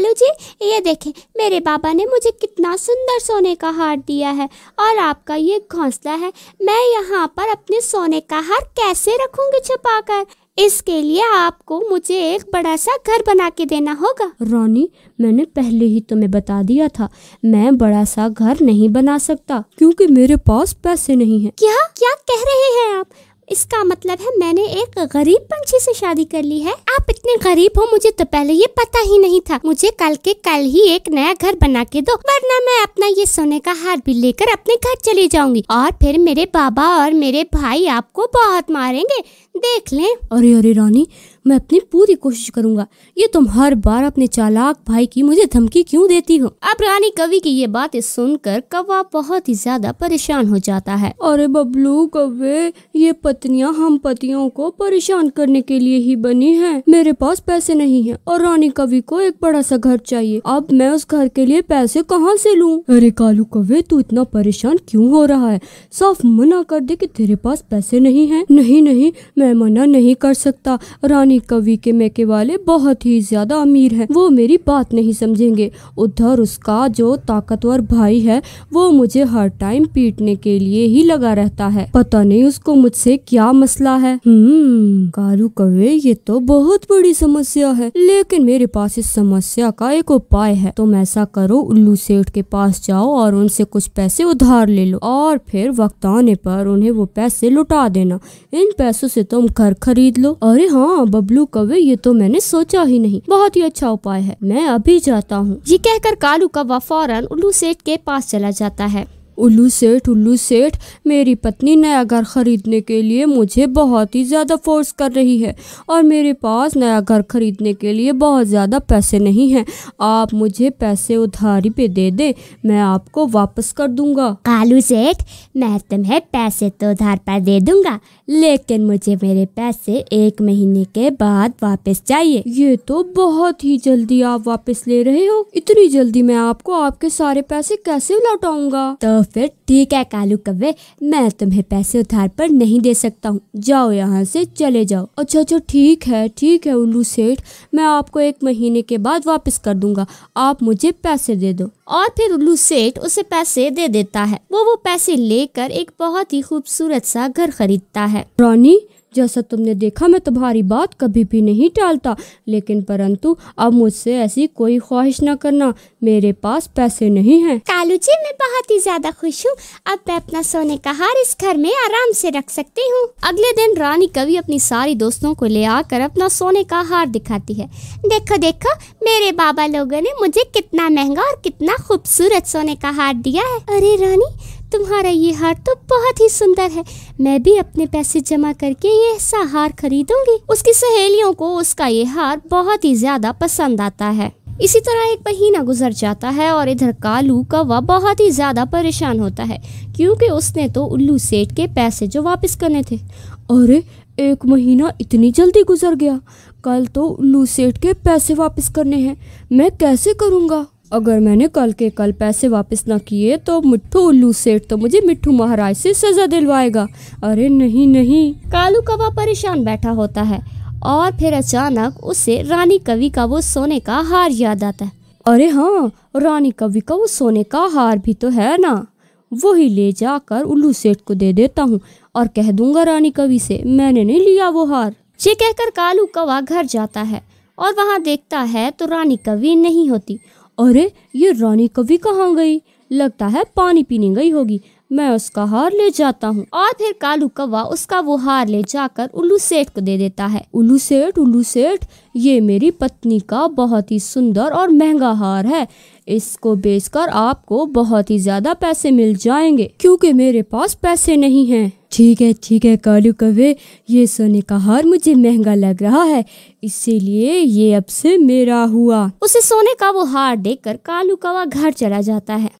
लालू जी ये देखें मेरे बाबा ने मुझे कितना सुंदर सोने का हार दिया है और आपका ये घोंसला है मैं यहाँ पर अपने सोने का हार कैसे रखूँगी छुपा कर इसके लिए आपको मुझे एक बड़ा सा घर बना के देना होगा रोनी मैंने पहले ही तुम्हें बता दिया था मैं बड़ा सा घर नहीं बना सकता क्योंकि मेरे पास पैसे नहीं है क्या क्या कह रहे हैं आप इसका मतलब है मैंने एक गरीब पंछी से शादी कर ली है इतने गरीब हो मुझे तो पहले ये पता ही नहीं था मुझे कल के कल ही एक नया घर बना के दो वरना मैं अपना ये सोने का हार भी लेकर अपने घर चली जाऊंगी और फिर मेरे बाबा और मेरे भाई आपको बहुत मारेंगे देख लें अरे अरे रानी मैं अपनी पूरी कोशिश करूंगा ये तुम हर बार अपने चालाक भाई की मुझे धमकी क्यों देती हो अब रानी कवि की ये बातें सुनकर कवा बहुत ही ज्यादा परेशान हो जाता है अरे बबलू कवे ये पत्नियां हम पतियों को परेशान करने के लिए ही बनी है मेरे पास पैसे नहीं है और रानी कवि को एक बड़ा सा घर चाहिए अब मैं उस घर के लिए पैसे कहाँ से लूँ अरे कालू कवे तू इतना परेशान क्यों हो रहा है साफ मना कर दे कि तेरे पास पैसे नहीं है नहीं नहीं मैं मना नहीं कर सकता रानी कवि के मेके वाले बहुत ही ज्यादा अमीर हैं वो मेरी बात नहीं समझेंगे उधर उसका जो ताकतवर भाई है वो मुझे हर टाइम पीटने के लिए ही लगा रहता है पता नहीं उसको मुझसे क्या मसला है हम्म, कारू कवे ये तो बहुत बड़ी समस्या है लेकिन मेरे पास इस समस्या का एक उपाय है तुम ऐसा करो उल्लू सेठ के पास जाओ और उनसे कुछ पैसे उधार ले लो और फिर वक्त आने पर उन्हें वो पैसे लुटा देना इन पैसों से तुम घर खरीद लो अरे हाँ बबलू कवे ये तो मैंने सोचा ही नहीं बहुत ही अच्छा उपाय है मैं अभी जाता हूँ ये कहकर कालू कवा फौरन उल्लू सेठ के पास चला जाता है उल्लू सेठ उल्लू सेठ मेरी पत्नी नया घर ख़रीदने के लिए मुझे बहुत ही ज़्यादा फोर्स कर रही है और मेरे पास नया घर ख़रीदने के लिए बहुत ज़्यादा पैसे नहीं हैं आप मुझे पैसे उधारी पे दे दें मैं आपको वापस कर दूंगा कालू सेठ मैं तुम्हें पैसे तो उधार पर दे दूंगा लेकिन मुझे मेरे पैसे एक महीने के बाद वापस चाहिए ये तो बहुत ही जल्दी आप वापस ले रहे हो इतनी जल्दी मैं आपको आपके सारे पैसे कैसे लौटाऊंगा तो फिर ठीक है कालू कव्वे मैं तुम्हें पैसे उधार पर नहीं दे सकता हूँ जाओ यहाँ से चले जाओ अच्छा अच्छा ठीक है ठीक है उल्लू सेठ मैं आपको एक महीने के बाद वापस कर दूंगा आप मुझे पैसे दे दो और फिर उल्लू सेठ उसे पैसे दे देता है वो वो पैसे लेकर एक बहुत ही खूबसूरत सा घर खरीदता है रोनी जैसा तुमने देखा मैं तुम्हारी बात कभी भी नहीं टालता लेकिन परंतु अब मुझसे ऐसी कोई ख्वाहिश न करना मेरे पास पैसे नहीं हैं कालू जी मैं बहुत ही ज्यादा खुश हूँ अब मैं अपना सोने का हार इस घर में आराम से रख सकती हूँ अगले दिन रानी कवि अपनी सारी दोस्तों को ले आकर अपना सोने का हार दिखाती है देखो देखो मेरे बाबा लोगों ने मुझे कितना महंगा और कितना खूबसूरत सोने का हार दिया है अरे रानी तुम्हारा ये हार तो बहुत ही सुंदर है मैं भी अपने पैसे जमा करके ये ऐसा हार खरीदूंगी उसकी सहेलियों को उसका ये हार बहुत ही ज्यादा पसंद आता है इसी तरह एक महीना गुजर जाता है और इधर कालू कौवा बहुत ही ज़्यादा परेशान होता है क्योंकि उसने तो उल्लू सेठ के पैसे जो वापस करने थे अरे एक महीना इतनी जल्दी गुजर गया कल तो उल्लू सेठ के पैसे वापस करने हैं मैं कैसे करूँगा अगर मैंने कल के कल पैसे वापस ना किए तो मिठ्ठू उल्लू सेठ तो मुझे मिठ्ठू महाराज से सजा दिलवाएगा अरे नहीं नहीं कालू कवा परेशान बैठा होता है और फिर अचानक उसे रानी कवि का वो सोने का हार याद आता है अरे हाँ रानी कवि का वो सोने का हार भी तो है ना वही ले जाकर उल्लू सेठ को दे देता हूँ और कह दूंगा रानी कवि से मैंने नहीं लिया वो हार ये कहकर कालू कवा घर जाता है और वहाँ देखता है तो रानी कवि नहीं होती अरे ये रानी कभी कहाँ गई लगता है पानी पीने गई होगी मैं उसका हार ले जाता हूँ और फिर कालू कौवा उसका वो हार ले जाकर उल्लू सेठ को दे देता है उल्लू सेठ उल्लू सेठ ये मेरी पत्नी का बहुत ही सुंदर और महंगा हार है इसको बेचकर आपको बहुत ही ज्यादा पैसे मिल जाएंगे क्योंकि मेरे पास पैसे नहीं हैं ठीक है ठीक है कालू कवे ये सोने का हार मुझे महंगा लग रहा है इसीलिए ये अब से मेरा हुआ उसे सोने का वो हार देखकर कालू कवा घर चला जाता है